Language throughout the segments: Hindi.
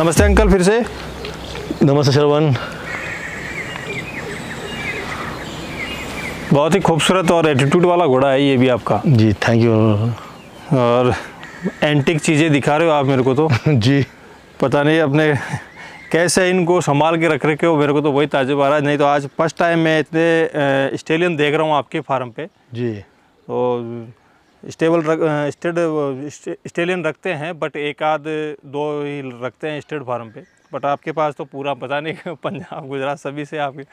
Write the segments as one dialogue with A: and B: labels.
A: नमस्ते अंकल फिर से नमस्ते श्रवण बहुत ही खूबसूरत और एटीट्यूड वाला घोड़ा है ये भी आपका जी थैंक यू और एंटिक चीज़ें दिखा रहे हो आप मेरे को तो जी पता नहीं अपने कैसे इनको संभाल के रख रखे हो मेरे को तो वही ताजुब आ रहा है नहीं तो आज फर्स्ट टाइम मैं इतने स्टेलियन देख रहा हूँ आपके फार्म पे जी तो स्टेबल रख स्टेड स्टेलियन रखते हैं बट एक आध दो ही रखते हैं स्टेट फार्म पे बट आपके पास तो पूरा पता नहीं पंजाब गुजरात सभी से आपके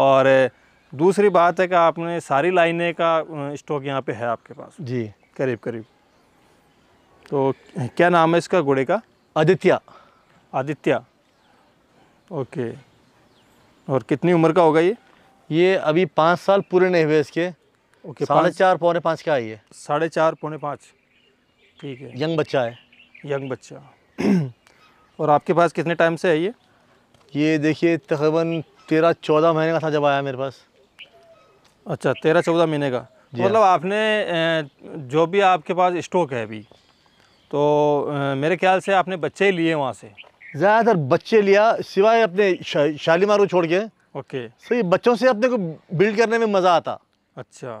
A: और दूसरी बात है कि आपने सारी लाइने का स्टॉक यहाँ पे है आपके पास जी करीब करीब तो क्या नाम है इसका घोड़े का आदित्य आदित्य ओके और कितनी उम्र का होगा ये ये अभी पाँच साल पूरे नहीं हुए इसके ओके साढ़े चार पौने पाँच का है साढ़े चार पौने पाँच ठीक है यंग बच्चा है यंग बच्चा और आपके पास कितने टाइम से है ये ये देखिए तकरीबन तेरह चौदह महीने का था जब आया मेरे पास अच्छा तेरह चौदह महीने का मतलब हाँ। आपने जो भी आपके पास स्टॉक है अभी तो मेरे ख्याल से आपने बच्चे ही लिए वहाँ से
B: ज़्यादातर बच्चे लिया सिवाय अपने शा, शालीमार को छोड़ के ओके सो ये बच्चों
A: से अपने को बिल्ड करने में मज़ा आता अच्छा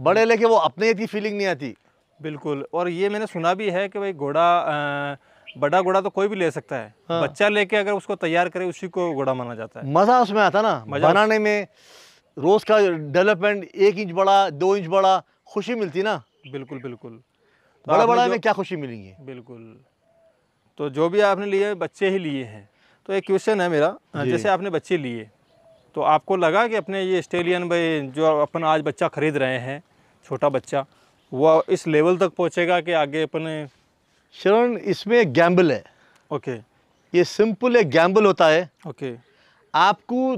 A: बड़े लेके वो अपने की फीलिंग नहीं आती बिल्कुल और ये मैंने सुना भी है कि भाई घोड़ा बड़ा घोड़ा तो कोई भी ले सकता है हाँ। बच्चा लेके अगर उसको तैयार करे उसी को घोड़ा माना जाता है
B: मज़ा उसमें आता ना बनाने में रोज़ का डेवलपमेंट एक इंच बड़ा दो इंच बड़ा खुशी मिलती ना
A: बिल्कुल बिल्कुल तो बड़ा बड़ा में क्या
B: खुशी मिलेंगी
A: बिल्कुल तो जो भी आपने लिए बच्चे ही लिए हैं तो एक क्वेश्चन है मेरा जैसे आपने बच्चे लिए तो आपको लगा कि अपने ये स्टेलियन भाई जो अपन आज बच्चा ख़रीद रहे हैं छोटा बच्चा वह इस लेवल तक पहुँचेगा कि आगे अपने
B: शरण इसमें गैम्बल है ओके ये सिंपल एक गैम्बल होता है ओके आपको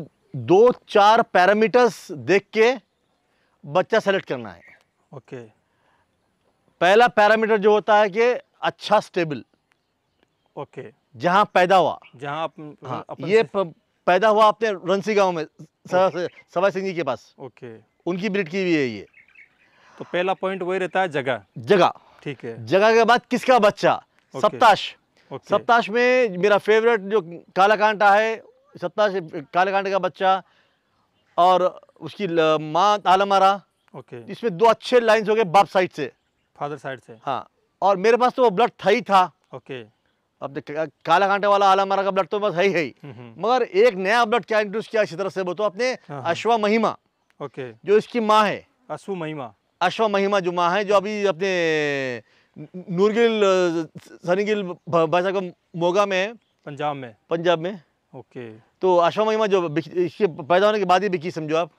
B: दो चार पैरामीटर्स देख के बच्चा सेलेक्ट करना है ओके पहला पैरामीटर जो होता है कि अच्छा स्टेबल ओके जहाँ पैदा हुआ
A: जहाँ हाँ,
B: ये पैदा हुआ अपने रंसी गांव में सवा सिंह जी के पास ओके उनकी ब्रिड की भी है ये तो पहला पॉइंट वही रहता है जगह जगह ठीक है जगह के बाद किसका बच्चा सप्ताश सप्ताश में मेरा फेवरेट जो काला कांटा है सप्ताश काला कांटे का बच्चा और उसकी माँ आलमारा ओके इसमें दो अच्छे लाइंस हो गए बाप साइड से फादर साइड से हाँ और मेरे पास तो वो ब्लड था ही था ओके अब काला कांटे वाला आला मारा का ब्लड तो बस है ही हम्म, हम्म। मगर एक नया ब्लड क्या इंट्रोड्यूस किया इसी तरह से बोलो अपने हाँ, हाँ। अश्वा महिमा ओके जो इसकी माँ है अश्व महिमा अश्व महिमा जो माँ है जो अभी अपने नूरगिल सनीगिल भाई साहब मोगा में पंजाब में पंजाब में ओके तो अश्व महिमा जो इसके पैदा होने के बाद ही बिकी समझो आप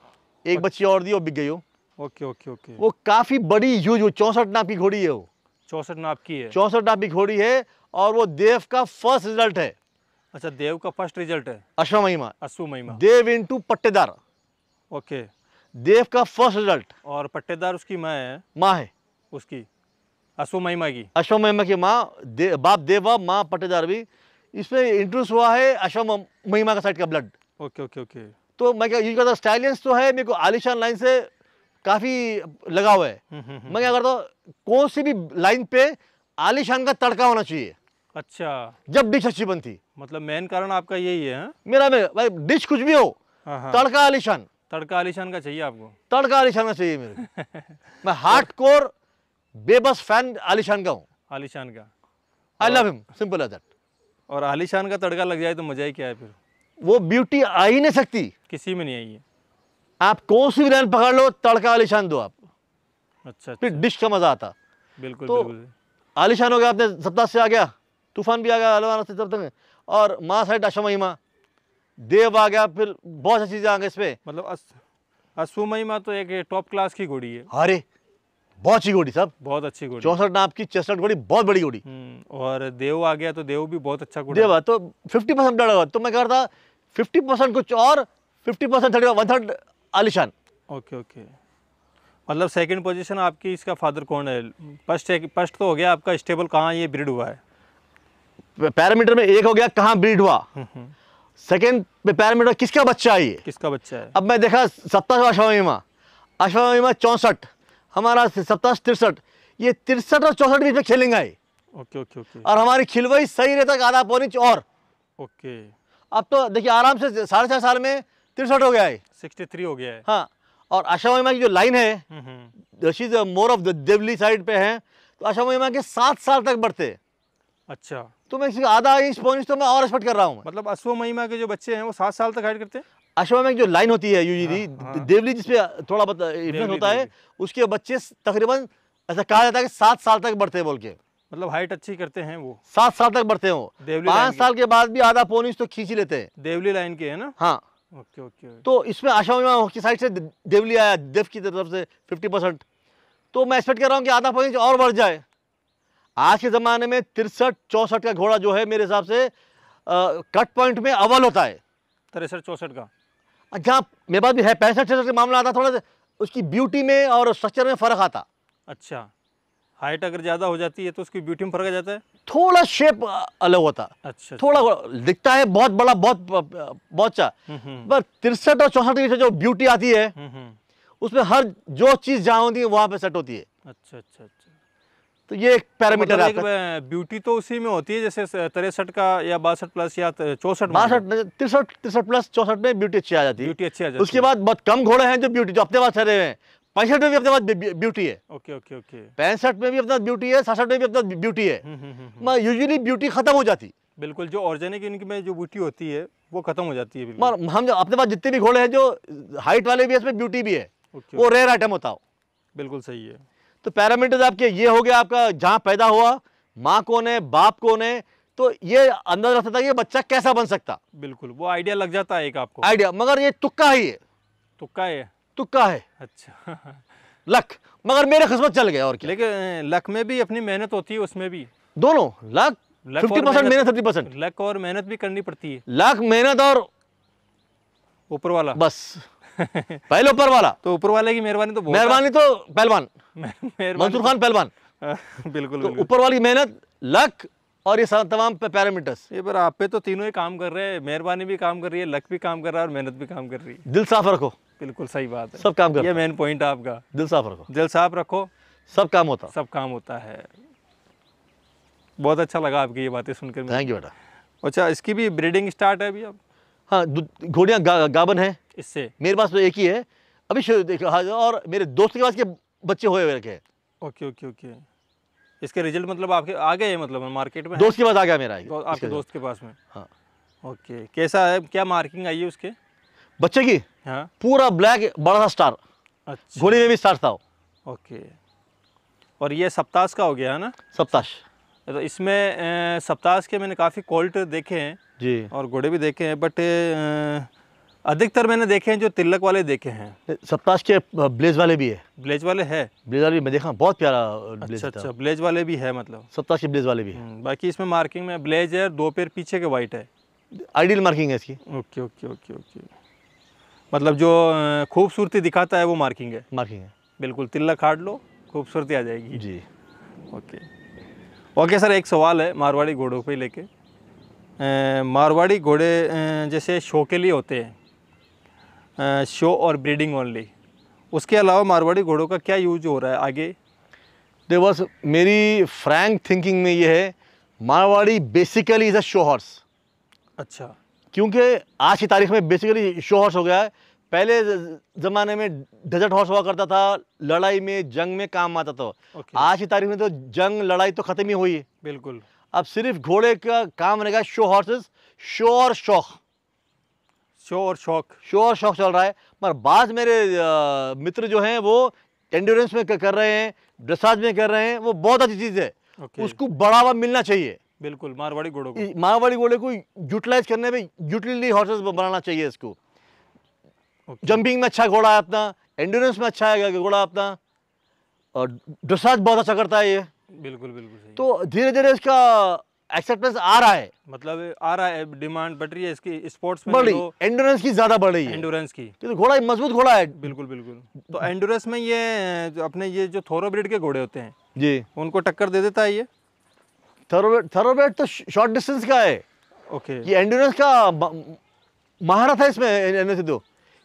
B: एक अच्छा। बच्ची और दी और बिक गई हो
A: ओके ओके ओके वो
B: काफ़ी बड़ी यूज हो चौंसठ नाप की घोड़ी है वो
A: चौसठ नाप की है
B: चौसठ नाप की घोड़ी है और वो देव का फर्स्ट
A: रिजल्ट है अच्छा देव का फर्स्ट रिजल्ट है अश्व महिमा अश्व महिमा देव इंटू पट्टेदार ओके देव का फर्स्ट रिजल्ट और पट्टेदार उसकी माँ है माँ है उसकी अश्व महिमा की अश्व महिमा की माँ दे, बाप देव बाप माँ पट्टेदार भी
B: इसमें इंट्रोड्यूस हुआ है अश्व महिमा का साइड का ब्लड ओके ओके ओके तो मैं क्या यूज करता स्टाइलियंस तो है मेरे को आलिशान लाइन से काफ़ी लगा हुआ है हम्म, हम्म, हम्म, मैं क्या करता हूँ कौन सी भी लाइन पे आलिशान का तड़का होना चाहिए अच्छा जब डिश अच्छी बनती
A: मतलब मेन कारण आपका यही है हाँ?
B: मेरा में भाई डिश कुछ भी हो हाँ, हाँ। तड़का आलिशान
A: तड़का आलिशान का चाहिए आपको
B: तड़का आलिशान का चाहिए मेरे मैं हार्ड कोर
A: बेबस फैन आलिशान का हूँ आलिशान का I love him simple as that और आलिशान का तड़का लग जाए तो मजा ही क्या है फिर वो ब्यूटी आ ही नहीं सकती किसी में नहीं आई है
B: आप कौन सी भी लाइन पकड़ लो तड़का आलिशान दो आप अच्छा, अच्छा। फिर अच्छा। डिश का मज़ा आता बिल्कुल तो आलिशान हो गया आपने सप्ताह से आ गया तूफान भी आ गया अलवाना से जब तक और माँ साइड महिमा देव आ गया फिर बहुत सारी चीज़ें आ गई इसमें
A: मतलब महिमा तो एक टॉप क्लास की घोड़ी है
B: अरे हाँ बहुत अच्छी घोड़ी सब बहुत अच्छी घोड़ी चौसठ नाप की चौसठ घोड़ी बहुत बड़ी घोड़ी
A: हम्म, और देव आ गया तो देव भी बहुत अच्छा घोड़ी देव
B: तो फिफ्टी परसेंट डर तो मैं कह रहा था फिफ्टी परसेंट कुछ और fifty percent thirty one
A: third Alishan okay okay मतलब सेकंड पोजीशन आपकी इसका फादर कौन है फर्स्ट फर्स्ट तो हो गया आपका स्टेबल कहाँ ये ब्रीड हुआ है पैरामीटर में
B: एक हो गया कहाँ ब्रीड हुआ
A: सेकेंड
B: हम्म, हम्म। पैरामीटर किसका बच्चा है ये किसका बच्चा है अब मैं देखा सत्ताईस अश्वामा अश्वामा चौंसठ हमारा सत्ता तिरसठ ये तिरसठ और चौसठ बीच में खेलेंगे
A: ओके ओके ओके और
B: हमारी खिलवाई सही रहता आधा पौनी और ओके अब तो देखिए आराम से साढ़े छः साल में तिरसठ हो गया है
A: सिक्सटी थ्री हो गया है
B: हाँ और आशा महिमा की जो लाइन
A: है
B: she is more of Deoli side पे है तो आशा महिमा के सात साल तक बढ़ते अच्छा तो मैं आधा इंच पौन इंच तो मैं और एक्सपेक्ट कर रहा हूँ मतलब अश्व महिमा के जो बच्चे हैं वो सात साल तक हाइड करते हैं अश्वा में जो लाइन होती है यूजली हाँ, देवली हाँ। जिसपे थोड़ा बहुत इन्फ्लुएंस होता है उसके बच्चे तकरीबन ऐसा कहा जाता है कि सात साल तक बढ़ते हैं बोल के
A: मतलब हाइट अच्छी करते हैं वो
B: सात साल तक बढ़ते हैं हो पांच साल के बाद भी आधा पौनी तो खींच लेते हैं
A: देवली लाइन के है ना हाँ ओके ओके
B: तो इसमें आशा की साइड से देवली आया देव की तरफ से फिफ्टी परसेंट तो मैं एक्सपेक्ट कर रहा हूँ कि आधा पॉइंट और बढ़ जाए आज के ज़माने में तिरसठ चौंसठ का घोड़ा जो है मेरे हिसाब से
A: कट पॉइंट में अव्वल होता है तिरसठ चौंसठ का
B: अच्छा मेरे पास भी है पैंसठ छियासठ का मामला आता थोड़ा सा उसकी ब्यूटी में और स्ट्रक्चर में फ़र्क आता
A: अच्छा हाइट अगर ज़्यादा हो जाती है तो उसकी ब्यूटी में फर्क आ जाता है
B: थोड़ा शेप
A: अलग होता अच्छा, अच्छा। थोड़ा
B: दिखता है बहुत बड़ा बहुत बहुत अच्छा हम्म, हम्म। पर तिरसठ और चौसठ की जो ब्यूटी आती है हम्म, उसमें हर जो चीज़ जहाँ होती है वहाँ पे सेट होती है
A: अच्छा अच्छा अच्छा
B: तो ये एक पैरामीटर मतलब तो
A: है ब्यूटी तो उसी में होती है जैसे तिरसठ का या बासठ प्लस या चौसठ बासठ
B: तिरसठ तिरसठ प्लस चौसठ में ब्यूटी अच्छी आ जाती है ब्यूटी अच्छी आ जाती है उसके बाद बहुत कम घोड़े हैं जो ब्यूटी जो अपने पास ठहरे हुए हैं पैंसठ में भी अपने पास ब्यूटी है
A: ओके ओके ओके
B: पैंसठ में भी अपने ब्यूटी है सड़सठ में भी अपना ब्यूटी है हम्म, हम्म, हम्म, मैं यूजली ब्यूटी खत्म हो जाती
A: बिल्कुल जो ऑर्जेनिक इनकी में जो ब्यूटी होती है वो खत्म हो जाती है
B: बिल्कुल हम जो अपने पास जितने भी घोड़े हैं जो हाइट वाले भी है इसमें ब्यूटी भी है वो रेयर आइटम होता हो
A: बिल्कुल सही है
B: तो पैरामीटर्स आपके ये हो गया आपका जहाँ पैदा हुआ माँ कौन है बाप कौन है तो ये अंदर रखता था कि बच्चा कैसा बन सकता
A: बिल्कुल वो आइडिया लग जाता है एक आपको
B: आइडिया मगर ये तुक्का ही है
A: तुक्का है तुक्का है अच्छा लक मगर मेरे किस्मत चल गया और क्या लेकिन लक में भी अपनी मेहनत होती है उसमें भी दोनों लक फिफ्टी परसेंट मेहनत फिफ्टी परसेंट लक और मेहनत भी करनी पड़ती है लक मेहनत और ऊपर वाला बस पहले ऊपर वाला तो ऊपर वाले की मेहरबानी तो, तो मेहरबानी तो पहलवान मंसूर खान पहलवान बिल्कुल तो ऊपर वाली मेहनत लक और ये तमाम पैरामीटर्स ये पर आप पे तो तीनों ही काम कर रहे हैं मेहरबानी भी काम कर रही है लक भी काम कर रहा है और मेहनत भी काम कर रही है दिल साफ रखो बिल्कुल सही बात है सब काम करो ये मेन पॉइंट है आपका दिल साफ रखो दिल साफ रखो सब काम होता सब काम होता है बहुत अच्छा लगा आपकी ये बातें सुनकर थैंक यू बेटा अच्छा इसकी भी ब्रीडिंग स्टार्ट है अभी अब हाँ घोड़ियाँ गा, गाबन है इससे मेरे पास
B: तो एक ही है अभी हाँ और मेरे दोस्त के पास के बच्चे हुए हुए हैं ओके ओके
A: ओके इसके रिजल्ट मतलब आपके आ गए मतलब मार्केट में दोस्त के पास आ गया मेरा आपके दोस्त के पास में हाँ ओके कैसा है क्या मार्किंग आई है उसके बच्चे की हाँ? पूरा ब्लैक बड़ा सा स्टार अच्छा। घोड़ी में भी स्टार था ओके और ये सप्ताश का हो गया है ना सप्ताश तो इसमें सप्ताश के मैंने काफ़ी कोल्ट देखे हैं जी और घोड़े भी देखे हैं बट अधिकतर मैंने देखे हैं जो तिलक वाले देखे हैं
B: सप्ताश के ब्लेज वाले भी है
A: ब्लेज वाले है ब्लेज वाले भी मैं देखा बहुत प्यारा ब्लेज अच्छा अच्छा ब्लेज वाले भी है मतलब सप्ताश के ब्लेज वाले भी है हम्म, बाकी इसमें मार्किंग में ब्लेज है दो पेड़ पीछे के वाइट है आइडियल मार्किंग है इसकी ओके ओके ओके ओके मतलब जो खूबसूरती दिखाता है वो मार्किंग है मार्किंग है बिल्कुल तिल्ला काट लो खूबसूरती आ जाएगी जी ओके ओके सर एक सवाल है मारवाड़ी घोड़ों पे लेके मारवाड़ी घोड़े जैसे शो के लिए होते हैं शो और ब्रीडिंग ओनली उसके अलावा मारवाड़ी घोड़ों का क्या यूज हो रहा है आगे दे बस मेरी फ्रैंक थिंकिंग में ये है Marwari basically is a show horse अच्छा
B: क्योंकि आज की तारीख में बेसिकली शो हॉर्स हो गया है पहले ज़माने में डेजर्ट हॉर्स हुआ करता था लड़ाई में जंग में काम आता था okay. आज की तारीख में तो जंग लड़ाई तो ख़त्म ही हुई है बिल्कुल अब सिर्फ घोड़े का काम रहेगा शो हॉर्सेस शो और शौक शो और शौक शो और शौक चल रहा है पर बाद मेरे मित्र जो हैं वो एंडोरेंस में कर रहे हैं ड्रेसाज में कर रहे हैं वो बहुत अच्छी चीज़ है okay. उसको बढ़ावा मिलना चाहिए
A: बिल्कुल मारवाड़ी घोड़ों को
B: मारवाड़ी घोड़े को यूटिलाइज करने में यूटिलिटी हॉर्सेस बनाना चाहिए इसको जंपिंग में अच्छा घोड़ा है अपना एंडोरेंस में अच्छा है घोड़ा अपना और ड्रेसाज बहुत अच्छा करता है ये
A: बिल्कुल बिल्कुल सही
B: तो धीरे धीरे इसका एक्सेप्टेंस आ रहा है
A: मतलब आ रहा है डिमांड बढ़ रही है इसकी स्पोर्ट्स में बढ़ एंडोरेंस की ज्यादा बढ़ रही है एंडोरेंस की क्योंकि तो घोड़ा मजबूत घोड़ा है बिल्कुल बिल्कुल तो एंडोरेंस में ये अपने ये जो थोरो ब्रिड के घोड़े होते हैं जी उनको टक्कर दे देता है ये थरोबेट तो शॉर्ट डिस्टेंस का है
B: ओके ये एंडोरेंस का महारत है इसमें एन सिद्धू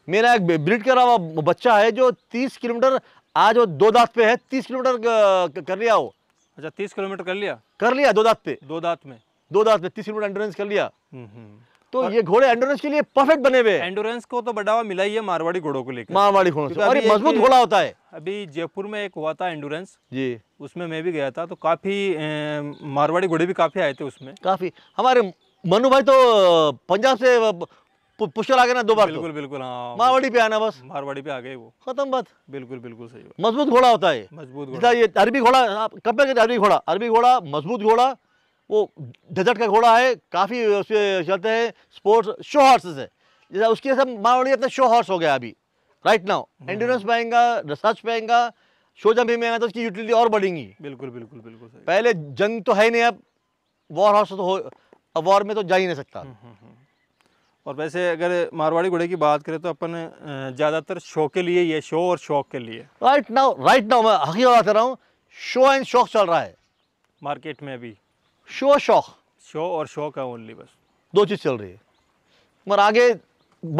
B: मेरा एक ब्रिड करा हुआ बच्चा है जो तीस किलोमीटर आज वो दो दांत पे है तीस किलोमीटर कर
A: लिया वो अच्छा तीस किलोमीटर कर लिया कर लिया दो दांत पे दो दांत में दो दांत में तीस किलोमीटर एंडोरेंस कर लिया हम्म, हम्म। तो और... ये घोड़े एंडोरेंस के लिए परफेक्ट बने हुए एंडोरेंस को तो बढ़ावा मिला ही है मारवाड़ी घोड़ों को लेकर मारवाड़ी घोड़ों तो और मजबूत घोड़ा होता है अभी जयपुर में एक हुआ था एंडोरेंस जी उसमें मैं भी गया था तो काफी मारवाड़ी घोड़े भी काफी आए थे उसमें काफी हमारे मनु भाई तो पंजाब से पुष्कर आ गए ना दो बार तो। बिल्कुल बिल्कुल हाँ मारवाड़ी पे आना बस मारवाड़ी पे आ गए वो खत्म बात बिल्कुल बिल्कुल सही
B: मजबूत घोड़ा होता है मजबूत घोड़ा ये अरबी घोड़ा कब अरबी घोड़ा अरबी घोड़ा मजबूत घोड़ा वो डेजर्ट का घोड़ा है काफ़ी पर चलते हैं स्पोर्ट्स शो हॉर्सेस है जैसे उसके सब मारवाड़ी अपना शो हॉर्स हो गया अभी राइट नाउ एंडोरेंस पाएंगा आएगा रिसर्च पाएंगा आएगा शो जम्पिंग में आएगा तो उसकी यूटिलिटी और बढ़ेंगी
A: बिल्कुल बिल्कुल बिल्कुल सही। पहले जंग तो है नहीं अब वॉर हॉर्स तो हो अब वॉर में तो जा ही नहीं सकता हम्म, हम्म, हम्म। और वैसे अगर मारवाड़ी घोड़े की बात करें तो अपन ज़्यादातर शो के लिए ये शो और शौक के लिए राइट नाउ राइट नाउ मैं हकी बात कर रहा हूँ शो एंड शौक चल रहा है मार्केट में अभी शो शौक शो और शौक है ओनली बस दो चीज़ चल रही है मगर आगे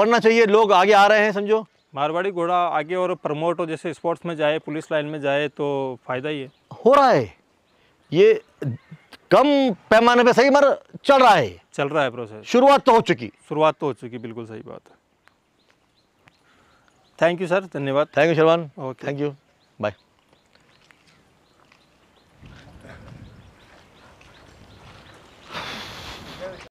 A: बढ़ना चाहिए लोग आगे आ रहे हैं समझो मारवाड़ी घोड़ा आगे और प्रमोट हो जैसे स्पोर्ट्स में जाए पुलिस लाइन में जाए तो फ़ायदा ही है हो रहा है ये कम पैमाने पे सही मगर चल रहा है चल रहा है प्रोसेस शुरुआत तो हो चुकी शुरुआत तो हो चुकी बिल्कुल सही बात है थैंक यू सर धन्यवाद thank you Sharvan okay thank you bye